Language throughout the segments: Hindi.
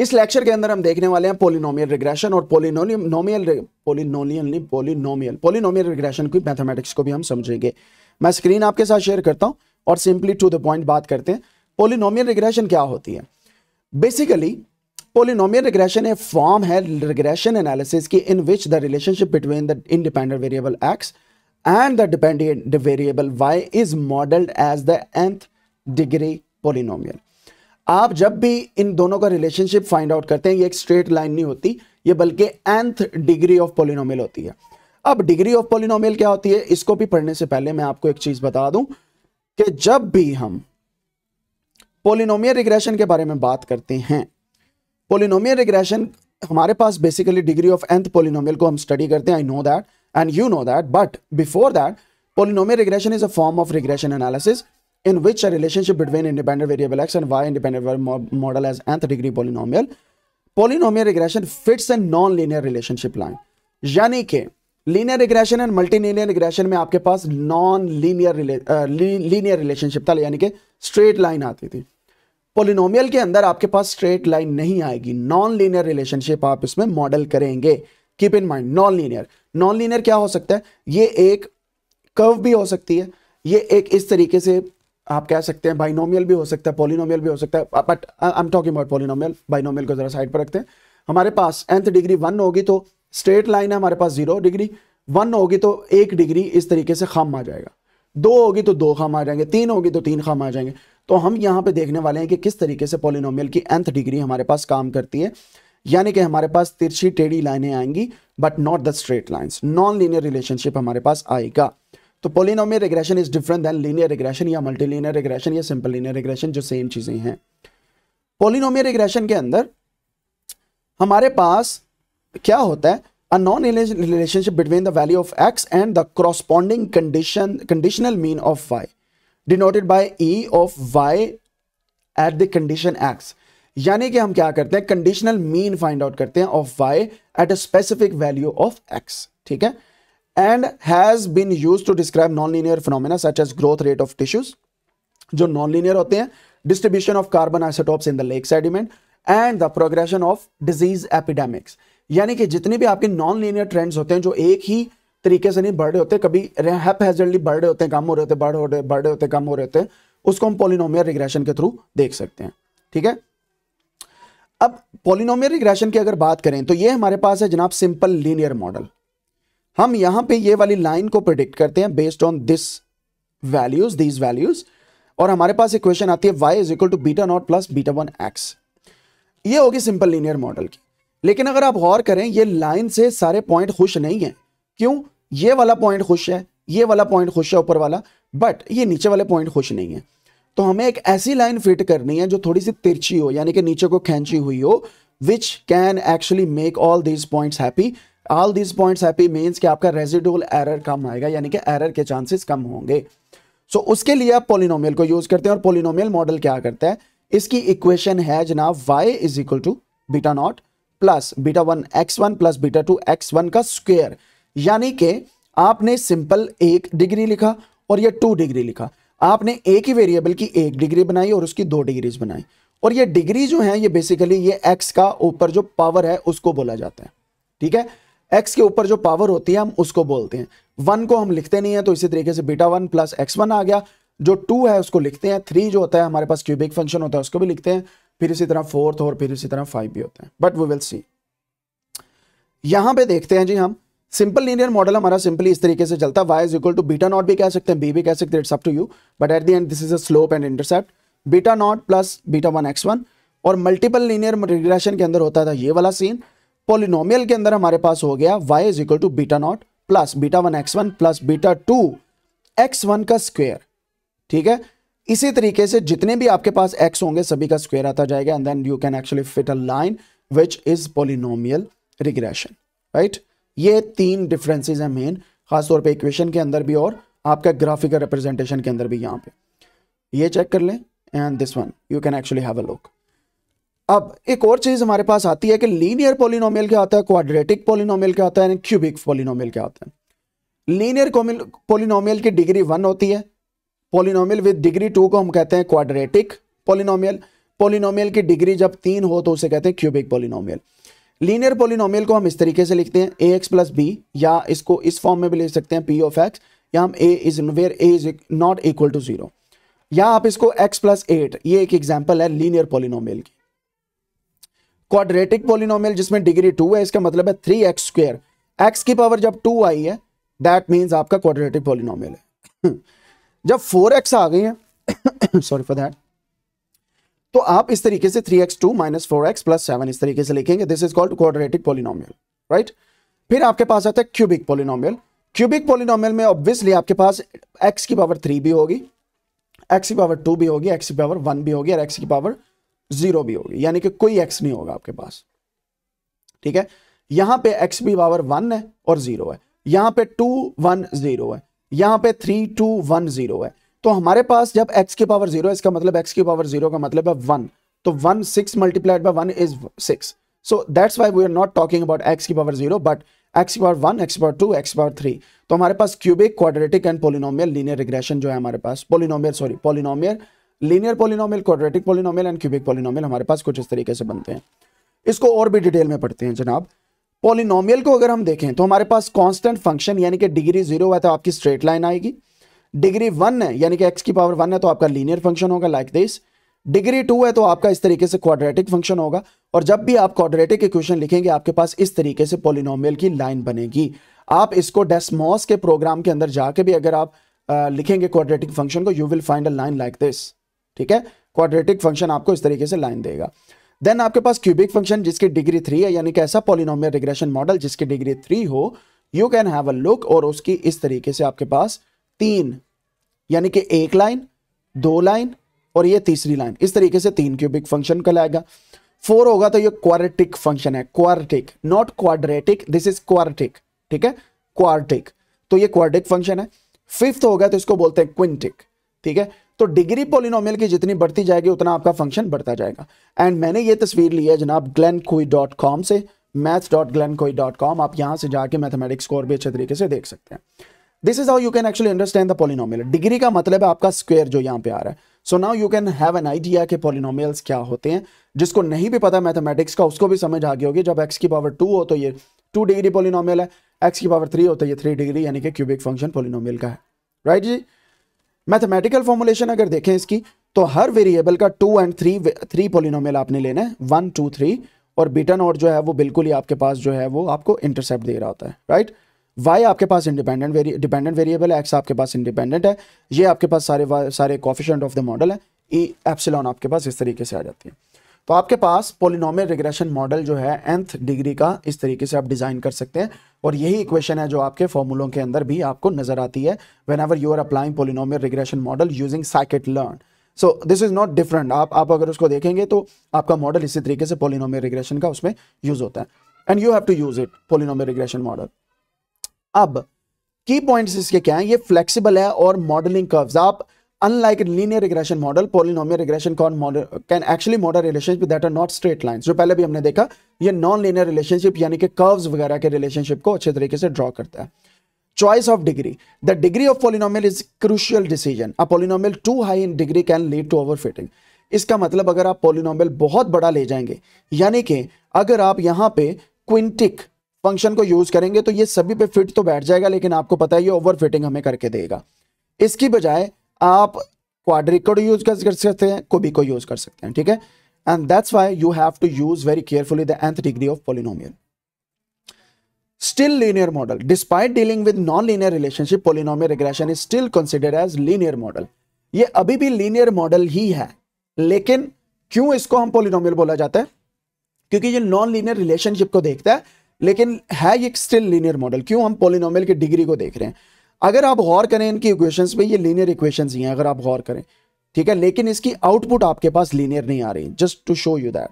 इस लेक्चर के अंदर हम देखने वाले हैं पोलिनोमियल रिग्रेशन और polynomial polynomial polynomial polynomial regression की मैथमेटिक्स को भी हम समझेंगे मैं स्क्रीन आपके साथ शेयर करता हूं और सिंपली टू द पॉइंट बात करते हैं पोलिनोमियल रिग्रेशन क्या होती है basically polynomial regression a form है रिग्रेशन एनालिसिस की in which the relationship between the independent variable X and the dependent variable Y is modelled as the nth degree polynomial आप जब भी इन दोनों का रिलेशनशिप फाइंड आउट करते हैं ये एक स्ट्रेट लाइन नहीं होती ये बल्कि एंथ डिग्री ऑफ पोलिनोमियल होती है अब डिग्री ऑफ पोलिनोमियल क्या होती है इसको भी पढ़ने से पहले मैं आपको एक चीज बता दूं कि जब भी हम पोलिनोमियल रिग्रेशन के बारे में बात करते हैं पोलिनोमियल रिग्रेशन हमारे पास basically degree of nth polynomial को हम स्टडी करते हैं I know that and you know that but before that polynomial regression is a form of regression analysis in which a relationship between independent variable x and y independent variable model as nth degree polynomial polynomial regression fits a non-linear relationship line yani ke linear regression and multi regression में आपके पास नॉन लीनियर लीनियर रिलेशनशिप था यानी कि स्ट्रेट लाइन आती थी पोलिनोमियल के अंदर आपके पास स्ट्रेट लाइन नहीं आएगी नॉन लीनियर रिलेशनशिप आप इसमें मॉडल करेंगे keep in mind non linear non linear क्या हो सकता है ये एक कर्व भी हो सकती है ये एक इस तरीके से आप कह सकते हैं बाइनोमियल भी हो सकता है पोलिनोमियल भी हो सकता है but I am talking about polynomial binomial को ज़रा साइड पर रखते हैं हमारे पास एंथ डिग्री वन होगी तो स्ट्रेट लाइन है हमारे पास जीरो डिग्री वन होगी तो एक डिग्री इस तरीके से खम आ जाएगा दो होगी तो दो खम आ जाएंगे तीन होगी तो तीन खम आ जाएंगे तो हम यहाँ पे देखने वाले हैं कि किस तरीके से पोलिनोमियल की एंथ डिग्री हमारे पास काम करती है यानी कि हमारे पास तिरछी टेढ़ी लाइनें आएंगी but not the straight lines non linear relationship हमारे पास आएगा तो polynomial regression is different than linear regression या मल्टी रिग्रेशन या सिंपल लीनियर रिग्रेशन जो सेम चीजें हैं पोलिनोमियल रिग्रेशन के अंदर हमारे पास क्या होता है a non linear relationship between the value of x and the corresponding condition conditional mean of y denoted by e of y at the condition x यानी कि हम क्या करते हैं कंडीशनल मीन फाइंड आउट करते हैं of Y at a specific value of X ठीक है has been use to describe non linear phenomena such as growth rate of tissues जो लिनियर होते हैं distribution of carbon isotopes in the lake sediment and the progression of disease epidemics यानी कि जितने भी आपके नॉन लीनियर ट्रेंड्स होते हैं जो एक ही तरीके से नहीं बढ़ रहे होते कभी हैप हैजली बढ़ रहे होते हैं कम हो रहे होते बढ़ हो रहे बढ़ रहे होते कम हो रहे होते हैं उसको हम पोलिनोमियर रिग्रेशन के थ्रू देख सकते हैं ठीक है अब पोलिनोमियर रिग्रेशन की अगर बात करें तो ये हमारे पास है जनाब सिंपल लीनियर मॉडल हम यहां पे ये वाली लाइन को प्रिडिक्ट करते हैं based on this values these values और हमारे पास इक्वेशन आती है Y is equal to beta naught plus beta one X ये होगी सिंपल लीनियर मॉडल की लेकिन अगर आप गौर करें ये लाइन से सारे पॉइंट खुश नहीं है क्यों ये वाला पॉइंट खुश है ये वाला पॉइंट खुश है ऊपर वाला बट ये नीचे वाले पॉइंट खुश नहीं है तो हमें एक ऐसी लाइन फिट करनी है जो थोड़ी सी तिरछी हो यानी कि नीचे को खेची हुई हो which can actually make all these points happy all this point happy means कि आपका रेजिडुअल एरर कम आएगा यानी कि एरर के चांसेस कम होंगे सो so, उसके लिए आप पोलिनोमियल को यूज करते हैं और पोलिनोमियल मॉडल क्या करता है इसकी इक्वेशन है जनाब Y is equal to beta naught plus beta one X one plus beta two X one का स्क्वेयर यानी कि आपने सिंपल एक डिग्री लिखा और ये टू डिग्री लिखा आपने एक ही वेरिएबल की एक डिग्री बनाई और उसकी दो डिग्रीज बनाई और ये डिग्री जो है ये बेसिकली ये एक्स का ऊपर जो पावर है उसको बोला जाता है ठीक है एक्स के ऊपर जो पावर होती है हम उसको बोलते हैं वन को हम लिखते नहीं है तो इसी तरीके से beta one plus X one आ गया जो टू है उसको लिखते हैं थ्री जो होता है हमारे पास क्यूबिक फंक्शन होता है उसको भी लिखते हैं फिर इसी तरह फोर्थ और फिर इसी तरह फाइव भी होते हैं बट वी विल सी यहां पे देखते हैं जी हम सिंपल लीनियर मॉडल हमारा सिंपली इस तरीके से चलता है Y is equal to beta naught भी कह सकते हैं बी भी कह सकते हैं it's up to you but at the end this is a slope and intercept beta naught plus beta one X one और मल्टीपल लीनियर रिग्रेशन के अंदर होता था ये वाला सीन पोलिनोमियल के अंदर हमारे पास हो गया y is equal to beta naught plus beta one X one plus beta two X one का स्क्वेयर ठीक है इसी तरीके से जितने भी आपके पास x होंगे सभी का स्क्वेयर आता जाएगा and then you can actually fit a line which is polynomial regression right ये तीन डिफरेंसेस हैं मेन खासतौर पे इक्वेशन के अंदर भी और आपका ग्राफिकल रिप्रेजेंटेशन के अंदर भी यहाँ पे ये चेक कर लें and this one you can actually have a look अब एक और चीज हमारे पास आती है कि लीनियर पोलिनोमियल क्या होता है क्वाड्रेटिक पोलिनोमियल क्या होता है क्यूबिक पोलिनोमियल क्या होता है लीनियर पोलिनोमियल की डिग्री वन होती है पोलिनोमियल विद डिग्री टू को हम कहते हैं क्वाड्रेटिक पोलिनोमियल पोलिनोमियल की डिग्री जब तीन हो तो उसे कहते हैं क्यूबिक पोलिनोमियल लीनियर पोलिनोमियल को हम इस तरीके से लिखते हैं ए एक्स प्लस बी या इसको इस फॉर्म में भी लिख सकते हैं पी ऑफ एक्स या हम A is where A is not equal to zero या आप इसको एक्स प्लस एट ये एक एग्जाम्पल है लीनियर पोलिनोमियल की क्वाड्रेटिक पोलिनोमियल जिसमें डिग्री टू है इसका मतलब है थ्री एक्स स्क्र एक्स की पावर जब टू आई है दैट मीन्स आपका क्वाड्रेटिक पोलिनोमियल है जब फोर एक्स आ गई है सॉरी फॉर दैट तो आप इस तरीके से three X two minus four X plus seven इस तरीके से लिखेंगे this is called quadratic polynomial right फिर आपके पास आता है क्यूबिक पोलिनोमियल क्यूबिक पोलिनोमियल में ऑब्वियसली आपके पास एक्स की पावर थ्री भी होगी एक्स की पावर टू भी होगी एक्स की पावर वन भी होगी और एक्स की पावर जीरो भी होगी यानी कि कोई एक्स नहीं होगा आपके पास ठीक है यहां पे एक्स बी पावर वन है और जीरो है यहां पे टू वन जीरो है यहां पे थ्री टू वन जीरो है तो हमारे पास जब एक्स की पावर जीरो है इसका मतलब एक्स की पावर जीरो का मतलब है वन तो one six multiplied by one is six so that's why we are not talking about X की पावर जीरो बट एक्स की power one X power two X power three तो हमारे पास cubic quadratic and polynomial linear regression जो है हमारे पास polynomial sorry polynomial linear polynomial quadratic polynomial and cubic polynomial हमारे पास कुछ इस तरीके से बनते हैं इसको और भी डिटेल में पढ़ते हैं जनाब पोलिनोमियल को अगर हम देखें तो हमारे पास कांस्टेंट फंक्शन यानी कि डिग्री जीरो है तो आपकी स्ट्रेट लाइन आएगी डिग्री वन है यानी कि एक्स की पावर वन है तो आपका लीनियर फंक्शन होगा लाइक दिस डिग्री टू है तो आपका इस तरीके से क्वाड्रेटिक फंक्शन होगा और जब भी आप क्वाड्रेटिक इक्वेशन लिखेंगे आपके पास इस तरीके से पोलिनोमियल की लाइन बनेगी आप इसको डेस्मोस के प्रोग्राम के अंदर जाके भी अगर आप आ, लिखेंगे क्वाड्रेटिक फंक्शन को you will find a line like this ठीक है क्वाड्रेटिक फंक्शन आपको इस तरीके से लाइन देगा देन आपके पास क्यूबिक फंक्शन जिसकी डिग्री थ्री है यानी कि ऐसा पॉलिनोमियल रिग्रेशन मॉडल जिसकी डिग्री थ्री हो you can have a look और उसकी इस तरीके से आपके पास तीन यानी कि एक लाइन दो लाइन और ये तीसरी लाइन इस तरीके से तीन क्यूबिक फंक्शन लाएगा फोर होगा तो ये क्वारटिक फंक्शन है quartic not quadratic this is quartic ठीक है क्वारटिक तो ये क्वारटिक फंक्शन है फिफ्थ होगा तो इसको बोलते हैं क्विंटिक ठीक है तो डिग्री पोलिनोमियल की जितनी बढ़ती जाएगी उतना आपका फंक्शन बढ़ता जाएगा एंड मैंने ये तस्वीर ली है जनाब ग्लैन डॉट कॉम से मैथ्स डॉट ग्लैन डॉट कॉम आप यहाँ से जाके मैथमेटिक्स को और भी अच्छे तरीके से देख सकते हैं this is how you can actually understand the polynomial degree का मतलब है आपका स्क्वेयर जो यहाँ पे आ रहा है so now you can have an idea के पोलिनोमियल्स क्या होते हैं जिसको नहीं भी पता मैथमेटिक्स का उसको भी समझ आ गई होगी जब एक्स की पावर टू हो तो ये टू डिग्री पोलिनोमियल है एक्स की पावर थ्री हो तो ये थ्री डिग्री यानी कि क्यूबिक फंक्शन पोलिनोमियल का है राइट right जी मैथमेटिकल फॉर्मुलेशन अगर देखें इसकी तो हर वेरिएबल का two and three three polynomial आपने लेना है वन टू थ्री और बीटन और जो है वो बिल्कुल ही आपके पास जो है वो आपको इंटरसेप्ट दे रहा होता है राइट वाई आपके पास इंडिपेंडेंट वेरी डिपेंडेंट वेरिएबल है एक्स आपके पास इंडिपेंडेंट है ये आपके पास सारे सारे कॉफिशेंट ऑफ द मॉडल है ई e, एप्सिलॉन आपके पास इस तरीके से आ जाती है तो आपके पास पोलिनोम रिग्रेशन मॉडल जो है एंथ डिग्री का इस तरीके से आप डिज़ाइन कर सकते हैं और यही इक्वेशन है जो आपके फॉर्मूलों के अंदर भी आपको नजर आती है whenever you are applying polynomial regression model using scikit learn so this is not different आप आप अगर उसको देखेंगे तो आपका मॉडल इसी तरीके से पोलिनोम रिग्रेशन का उसमें यूज होता है and you have to use it polynomial regression model अब की पॉइंट्स इसके क्या हैं ये फ्लेक्सिबल है और मॉडलिंग कर्व्स आप unlike in linear regression model polynomial regression can model can actually model relationship that are not straight lines जो पहले भी हमने देखा ये नॉन लीनियर रिलेशनशिप यानी कि कर्व्स वगैरह के रिलेशनशिप को अच्छे तरीके से ड्रॉ करता है choice of degree the degree of polynomial is crucial decision a polynomial too high in degree can lead to overfitting इसका मतलब अगर आप पोलिनोमियल बहुत बड़ा ले जाएंगे यानी कि अगर आप यहाँ पे क्विंटिक फंक्शन को यूज करेंगे तो ये सभी पे फिट तो बैठ जाएगा लेकिन आपको पता है ये ओवर फिटिंग हमें करके देगा इसकी बजाय आप क्वाड्रिकड यूज कर सकते हैं कोबी को यूज कर सकते हैं ठीक है and that's why you have to use very carefully nth degree of polynomial still linear model despite dealing with non linear relationship polynomial regression is still considered as linear model ये अभी भी लीनियर मॉडल ही है लेकिन क्यों इसको हम पोलिनोम बोला जाता है क्योंकि ये नॉन लीनियर रिलेशनशिप को देखता है लेकिन है ये स्टिल लीनियर मॉडल क्यों हम पोलिनोम की डिग्री को देख रहे हैं अगर आप गौर करें इनकी इक्वेशंस में ये लीनियर इक्वेशंस ही हैं अगर आप गौर करें ठीक है लेकिन इसकी आउटपुट आपके पास लीनियर नहीं आ रही just to show you that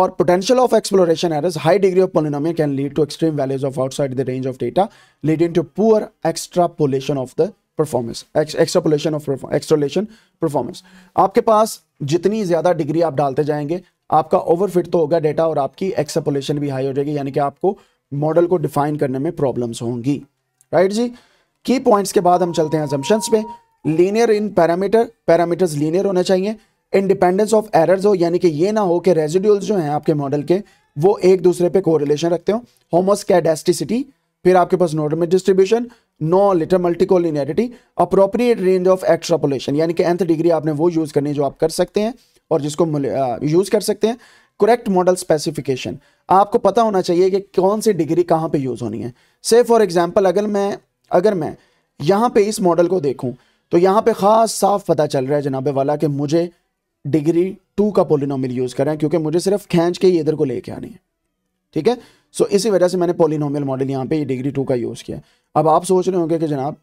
और potential of exploration errors high degree of polynomial can lead to extreme values of outside the range of data leading to poor extrapolation of the performance extrapolation of extrapolation performance आपके पास जितनी ज्यादा डिग्री आप डालते जाएंगे आपका ओवरफिट तो होगा डेटा और आपकी एक्सपोलेशन भी हाई हो जाएगी यानी कि आपको मॉडल को डिफाइन करने में प्रॉब्लम्स होंगी राइट right जी की पॉइंट्स के बाद हम चलते हैं एजम्पन्स पे linear in parameter parameters linear होने चाहिए इंडिपेंडेंस ऑफ एरर्स हो यानी कि ये ना हो कि रेजिड्यूल्स जो हैं आपके मॉडल के वो एक दूसरे पे कोरिलेशन रखते हो होमोस्कैडेस्टिसिटी फिर आपके पास normal distribution no liter multicollinearity appropriate range of extrapolation यानी कि एंथ डिग्री आपने वो यूज़ करनी जो आप कर सकते हैं और जिसको यूज़ कर सकते हैं करेक्ट मॉडल स्पेसिफिकेशन आपको पता होना चाहिए कि कौन सी डिग्री कहाँ पे यूज़ होनी है से फॉर एग्जाम्पल अगर मैं अगर मैं यहाँ पे इस मॉडल को देखूँ तो यहाँ पे ख़ास साफ पता चल रहा है जनाब वाला कि मुझे डिग्री टू का पोलिनोमिल यूज़ करें क्योंकि मुझे सिर्फ खींच के ही इधर को लेके आनी है ठीक है सो इसी वजह से मैंने पोलिनोमल मॉडल यहाँ पे डिग्री टू का यूज़ किया अब आप सोच रहे होंगे कि जनाब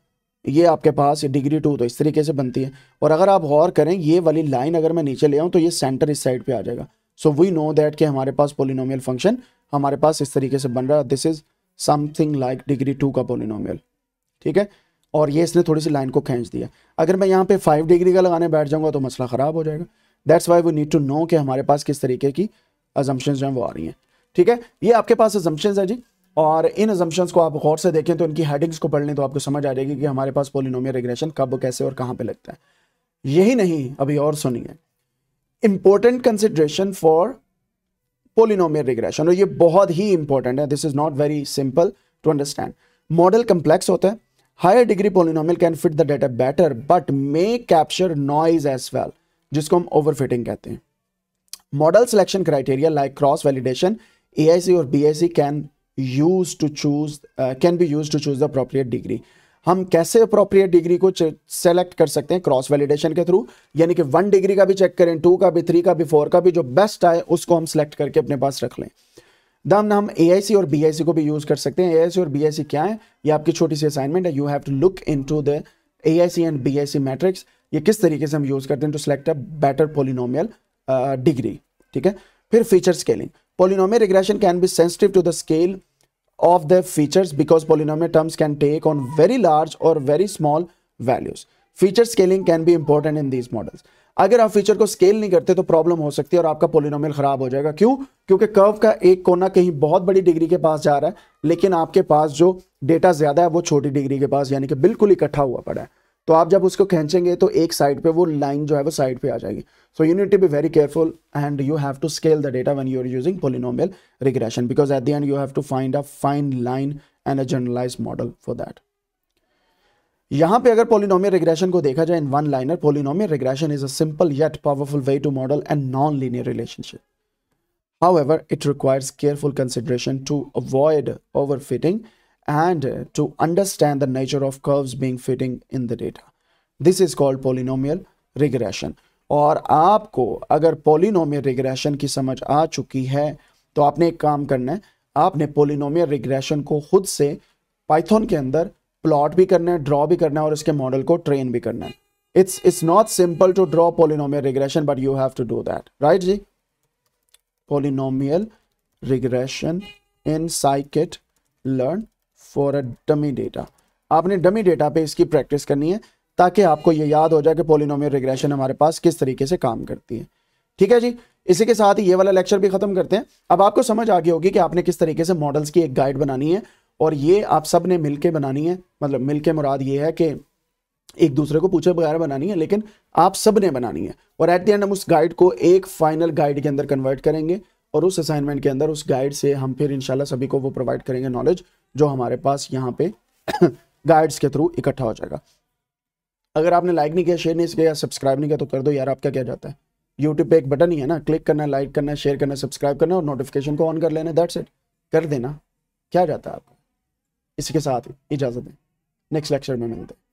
ये आपके पास डिग्री टू तो इस तरीके से बनती है और अगर आप गौर करें ये वाली लाइन अगर मैं नीचे ले आऊँ तो ये सेंटर इस साइड पर आ जाएगा सो वी नो दैट कि हमारे पास पोलिनोमियल फंक्शन हमारे पास इस तरीके से बन रहा है this is something like degree two का पोलिनोमियल ठीक है और ये इसने थोड़ी सी लाइन को खींच दिया अगर मैं यहाँ पे फाइव डिग्री का लगाने बैठ जाऊँगा तो मसला ख़राब हो जाएगा that's why we need to know कि हमारे पास किस तरीके की अजम्पन जो हैं वो आ रही हैं ठीक है ये आपके पास अजम्पन्स है जी और इन अजम्पन्स को आप गौर से देखें तो इनकी हेडिंग्स को पढ़ लें तो आपको समझ आ जाएगी कि हमारे पास पोलिनोमियल रिग्रेशन कब कैसे और कहाँ पर लगता है यही नहीं अभी और सुनिए important consideration for polynomial regression और ये बहुत ही इंपॉर्टेंट है this is not very simple to understand model complex होता है higher degree polynomial can fit the data better but may capture noise as well जिसको हम ओवर फिटिंग कहते हैं model selection criteria like cross validation A I C और B I C can use to choose can be use to choose the appropriate degree हम कैसे अप्रोप्रिएट डिग्री को सेलेक्ट कर सकते हैं क्रॉस वैलिडेशन के थ्रू यानी कि वन डिग्री का भी चेक करें टू का भी थ्री का भी फोर का भी जो बेस्ट आए उसको हम सेलेक्ट करके अपने पास रख लें दम हम ए आई सी और बी आई सी को भी यूज कर सकते हैं ए आई सी और बी आई सी क्या है ये आपकी छोटी सी असाइनमेंट है you have to look in to the A I C and B I C matrix ये किस तरीके से हम यूज करते हैं to select a better polynomial degree ठीक है फिर feature scaling polynomial regression can be sensitive to the scale of the features because polynomial terms can take on very large और very small values feature scaling can be important in these models अगर आप फीचर को स्केल नहीं करते तो प्रॉब्लम हो सकती है और आपका पोलिनोमियल खराब हो जाएगा क्यों क्योंकि कर्व का एक कोना कहीं बहुत बड़ी डिग्री के पास जा रहा है लेकिन आपके पास जो डेटा ज्यादा है वो छोटी डिग्री के पास यानी कि बिल्कुल इकट्ठा हुआ पड़ा है तो आप जब उसको खींचेंगे तो एक साइड पे वो लाइन जो है वो साइड पे आ जाएगी so you need to be very careful and you have to scale the data one you are using polynomial regression because at the end you have to find a fine line and a generalized model for that यहां पे अगर पोलिनोमियल रिग्रेशन को देखा जाए in one liner polynomial regression is a simple yet powerful way to model and non linear relationship however it requires careful consideration to avoid over fitting and to understand the nature of curves being fitting in the data this is called polynomial regression और आपको अगर पोलिनोमियल रिग्रेशन की समझ आ चुकी है तो आपने एक काम करना है आपने पोलिनोमियल रिग्रेशन को खुद से पाइथन के अंदर प्लॉट भी करना है ड्रॉ भी करना है और इसके मॉडल को ट्रेन भी करना है it's it's not simple to draw polynomial regression but you have to do that right जी polynomial regression in scikit learn for a dummy data आपने डमी डेटा पे इसकी प्रैक्टिस करनी है ताकि आपको ये याद हो जाए कि पोलिनोमियल रिग्रेशन हमारे पास किस तरीके से काम करती है ठीक है जी इसी के साथ ही ये वाला लेक्चर भी खत्म करते हैं अब आपको समझ आ गई होगी कि आपने किस तरीके से मॉडल्स की एक गाइड बनानी है और ये आप सब ने मिल के बनानी है मतलब मिल के मुराद ये है कि एक दूसरे को पूछे बगैर बनानी है लेकिन आप सब ने बनानी है और एट द एंड हम उस गाइड को एक फाइनल गाइड के अंदर कन्वर्ट करेंगे और उस असाइनमेंट के अंदर उस गाइड से हम फिर इनशाला सभी को वो प्रोवाइड करेंगे नॉलेज जो हमारे पास यहाँ पे गाइड्स के थ्रू इकट्ठा हो जाएगा अगर आपने लाइक नहीं किया शेयर नहीं किया सब्सक्राइब नहीं किया तो कर दो यार आपका क्या जाता है यूट्यूब पे एक बटन ही है ना क्लिक करना लाइक करना शेयर करना सब्सक्राइब करना और नोटिफिकेशन को ऑन कर लेना दैट्स इट कर देना क्या जाता है आपको इसके साथ ही इजाज़त दें नेक्स्ट लेक्चर में मिलते हैं